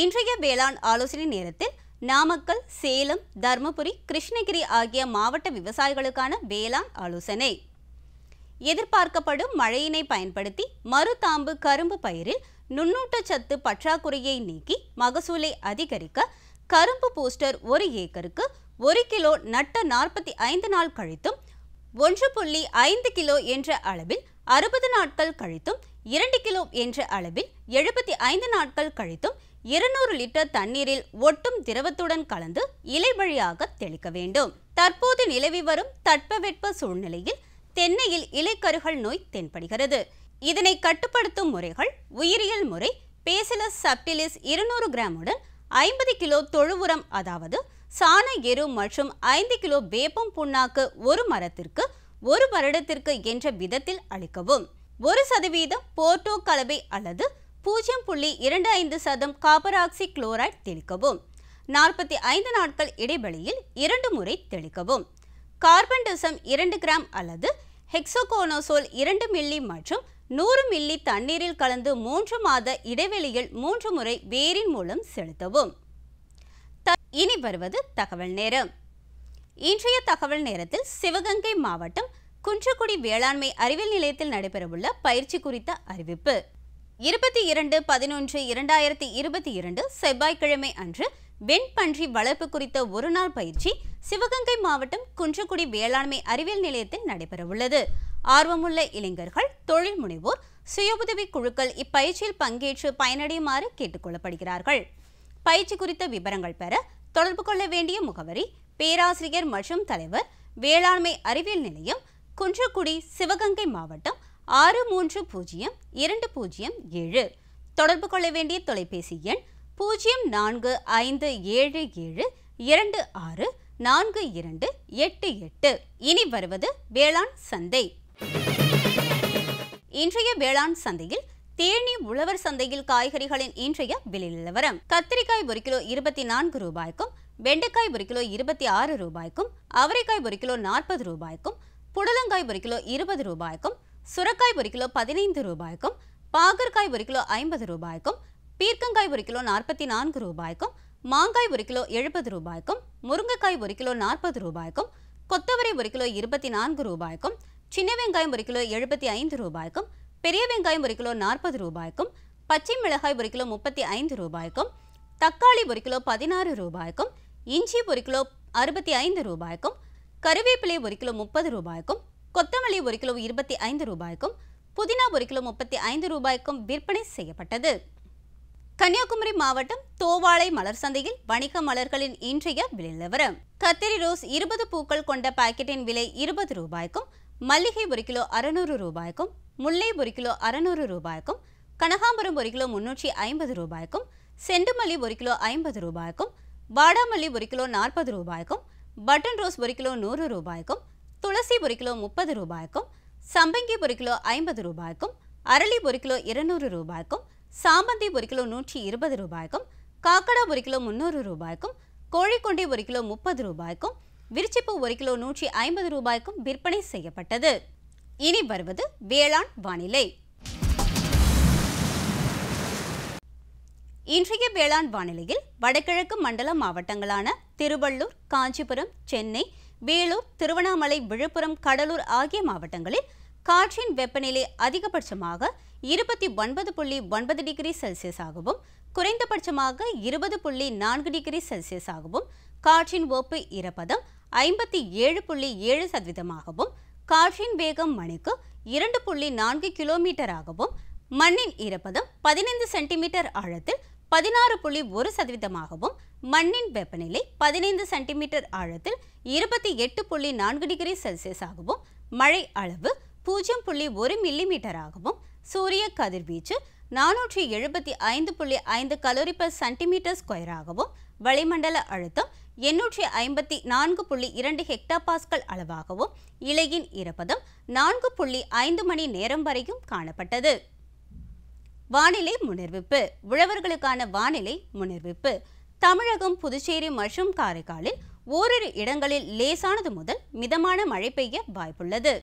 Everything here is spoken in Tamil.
இன்றைய வேளாண் ஆலோசனை நேரத்தில் நாமக்கல் சேலம் தருமபுரி கிருஷ்ணகிரி ஆகிய மாவட்ட விவசாயிகளுக்கான வேளாண் ஆலோசனை எதிர்பார்க்கப்படும் மழையினை பயன்படுத்தி மறுதாம்பு கரும்பு பயிரில் நுண்ணூட்டச்சத்து பற்றாக்குறையை நீக்கி மகசூலை அதிகரிக்க கரும்பு பூஸ்டர் ஒரு ஏக்கருக்கு ஒரு கிலோ நட்ட நாற்பத்தி ஐந்து நாள் கழித்தும் ஒன்று புள்ளி ஐந்து கிலோ என்ற அளவில் அறுபது நாட்கள் கழித்தும் இரண்டு கிலோ என்ற அளவில் எழுபத்தி ஐந்து நாட்கள் கழித்தும் இருநூறு லிட்டர் தண்ணீரில் ஒட்டும் திரவத்துடன் கலந்து இலை வழியாக தெளிக்க வேண்டும் தற்போது நிலவி வரும் தட்பவெட்ப சூழ்நிலையில் தென்னையில் இலைக்கருகள் நோய் தென்படுகிறது இதனை கட்டுப்படுத்தும் முறைகள் உயிரியல் முறை பேசிலஸ் சப்டிலிஸ் இருநூறு கிராமுடன் ஐம்பது கிலோ தொழு உரம் அதாவது சாண எரு மற்றும் ஐந்து கிலோ வேப்பம் புண்ணாக்கு ஒரு மரத்திற்கு ஒரு வருடத்திற்கு என்ற விதத்தில் அளிக்கவும் ஒரு சதவீதம் போர்ட்டோ கலவை அல்லது பூஜ்ஜியம் புள்ளி இரண்டு ஐந்து சதம் காபராக்சி குளோரைட் தெளிக்கவும் நாற்பத்தி ஐந்து நாட்கள் இடைவெளியில் இரண்டு முறை தெளிக்கவும் கார்பன் இரண்டு கிராம் அல்லது ஹெக்ஸோகோனோசோல் இரண்டு மில்லி மற்றும் நூறு மில்லி தண்ணீரில் கலந்து மூன்று மாத இடைவெளியில் மூன்று முறை வேரின் மூலம் செலுத்தவும் இனி வருவது தகவல் நேரம் இன்றைய தகவல் நேரத்தில் சிவகங்கை மாவட்டம் குன்றக்குடி வேளாண்மை அறிவியல் நிலையத்தில் நடைபெறவுள்ள பயிற்சி குறித்த அறிவிப்பு இருபத்தி இரண்டு பதினொன்று இரண்டாயிரத்தி இருபத்தி இரண்டு செவ்வாய்க்கிழமை அன்று வெண்பன்றி வளர்ப்பு குறித்த ஒருநாள் பயிற்சி சிவகங்கை மாவட்டம் குன்றக்குடி வேளாண்மை அறிவியல் நிலையத்தில் நடைபெறவுள்ளது ஆர்வமுள்ள இளைஞர்கள் தொழில் முனைவோர் சுய உதவி குழுக்கள் இப்பயிற்சியில் பங்கேற்று பயனடையுமாறு கேட்டுக்கொள்ளப்படுகிறார்கள் பயிற்சி குறித்த விவரங்கள் பெற தொடர்பு கொள்ள வேண்டிய முகவரி பேராசிரியர் மற்றும் தலைவர் வேளாண்மை அறிவியல் நிலையம் குன்றக்குடி சிவகங்கை மாவட்டம் ஆறு மூன்று பூஜ்ஜியம் இரண்டு பூஜ்ஜியம் ஏழு தொடர்பு கொள்ள வேண்டிய தொலைபேசி எண் பூஜ்ஜியம் நான்கு ஐந்து ஏழு ஏழு இரண்டு ஆறு நான்கு இரண்டு எட்டு எட்டு இனி வருவது வேளாண் சந்தை இன்றைய வேளாண் சந்தையில் தேனி உழவர் சந்தையில் காய்கறிகளின் இன்றைய விலை நிலவரம் கத்திரிக்காய் ஒரு கிலோ இருபத்தி நான்கு ரூபாய்க்கும் வெண்டைக்காய் ஒரு கிலோ இருபத்தி ஆறு ரூபாய்க்கும் அவரைக்காய் ஒரு கிலோ நாற்பது ரூபாய்க்கும் புடலங்காய் ஒரு கிலோ இருபது ரூபாய்க்கும் சுரக்காய் ஒரு கிலோ பதினைந்து ரூபாய்க்கும் பாகற்காய் ஒரு கிலோ ஐம்பது ரூபாய்க்கும் பீர்க்கங்காய் ஒரு கிலோ நாற்பத்தி நான்கு ரூபாய்க்கும் மாங்காய் ஒரு கிலோ எழுபது ரூபாய்க்கும் முருங்கைக்காய் ஒரு கிலோ நாற்பது ரூபாய்க்கும் கொத்தவரை ஒரு கிலோ இருபத்தி நான்கு ரூபாய்க்கும் சின்ன வெங்காயம் ஒரு கிலோ எழுபத்தி ஐந்து ரூபாய்க்கும் பெரிய வெங்காயம் ஒரு கிலோ நாற்பது ரூபாய்க்கும் பச்சை மிளகாய் ஒரு கிலோ முப்பத்தி ஐந்து ரூபாய்க்கும் தக்காளி ஒரு கிலோ பதினாறு ரூபாய்க்கும் இஞ்சி ஒரு கிலோ அறுபத்தி ஐந்து ரூபாய்க்கும் கருவேப்பிலை ஒரு கிலோ முப்பது ரூபாய்க்கும் கொத்தமல்லி ஒரு கிலோ இருபத்தி ஐந்து ரூபாய்க்கும் புதினா ஒரு கிலோ முப்பத்தி ஐந்து ரூபாய்க்கும் விற்பனை செய்யப்பட்டது கன்னியாகுமரி மாவட்டம் தோவாளை மலர் சந்தையில் வணிக மலர்களின் இன்றைய விலை நிலவரம் கத்திரி ரோஸ் இருபது பூக்கள் கொண்ட பாக்கெட்டின் விலை இருபது ரூபாய்க்கும் மல்லிகை ஒரு கிலோ அறுநூறு ரூபாய்க்கும் முல்லை ஒரு கிலோ அறுநூறு ரூபாய்க்கும் கனகாம்பரம் ஒரு கிலோ முன்னூற்றி ஐம்பது ரூபாய்க்கும் செண்டுமல்லி ஒரு கிலோ ஐம்பது ரூபாய்க்கும் வாடாமல்லி ஒரு கிலோ நாற்பது ரூபாய்க்கும் பட்டன் ரோஸ் ஒரு கிலோ நூறு ரூபாய்க்கும் துளசி ஒரு கிலோ முப்பது ரூபாய்க்கும் சம்பங்கி ஒரு கிலோ ஐம்பது ரூபாய்க்கும் அரளி ஒரு கிலோ இருநூறு ரூபாய்க்கும் சாமந்தி ஒரு கிலோ நூற்றி இருபது ரூபாய்க்கும் காக்கடா ஒரு கிலோ முந்நூறு ரூபாய்க்கும் கோழிக்கொண்டை ஒரு கிலோ முப்பது ரூபாய்க்கும் விரிச்சிப்பு ஒரு கிலோ நூற்றி ஐம்பது ரூபாய்க்கும் விற்பனை செய்யப்பட்டது இனி வருவது வேளாண் வானிலை இன்றைய வேளாண் வானிலையில் வடகிழக்கு மண்டல மாவட்டங்களான திருவள்ளூர் காஞ்சிபுரம் சென்னை வேலூர் திருவண்ணாமலை விழுப்புரம் கடலூர் ஆகிய மாவட்டங்களில் காற்றின் வெப்பநிலை அதிகபட்சமாக இருபத்தி ஒன்பது புள்ளி ஒன்பது டிகிரி செல்சியஸ் ஆகவும் குறைந்தபட்சமாக இருபது புள்ளி நான்கு டிகிரி செல்சியஸ் ஆகவும் காற்றின் ஒப்பு ஈரப்பதம் ஐம்பத்தி ஏழு புள்ளி ஏழு சதவீதமாகவும் காற்றின் வேகம் மணிக்கு இரண்டு புள்ளி நான்கு கிலோமீட்டராகவும் மண்ணின் ஈரப்பதம் பதினைந்து சென்டிமீட்டர் ஆழத்தில் பதினாறு புள்ளி ஒரு சதவீதமாகவும் மண்ணின் வெப்பநிலை பதினைந்து சென்டிமீட்டர் ஆழத்தில் இருபத்தி எட்டு புள்ளி நான்கு டிகிரி செல்சியஸாகவும் மழை அளவு பூஜ்ஜியம் புள்ளி ஒரு மில்லிமீட்டராகவும் சூரிய கதிர்வீச்சு நானூற்றி எழுபத்தி ஐந்து புள்ளி ஐந்து கலோரி பர் சென்டிமீட்டர் ஸ்கொயராகவும் வளிமண்டல அழுத்தம் எண்ணூற்றி ஐம்பத்தி நான்கு புள்ளி இரண்டு ஹெக்டா பாஸ்கல் அளவாகவும் இலையின் இருப்பதும் நான்கு புள்ளி ஐந்து மணி நேரம் வரையும் காணப்பட்டது வானிலை முன்னறிவிப்பு உழவர்களுக்கான வானிலை முன்னறிவிப்பு தமிழகம் புதுச்சேரி மற்றும் காரைக்காலில் ஓரிரு இடங்களில் லேசானது முதல் மிதமான மழை பெய்ய வாய்ப்புள்ளது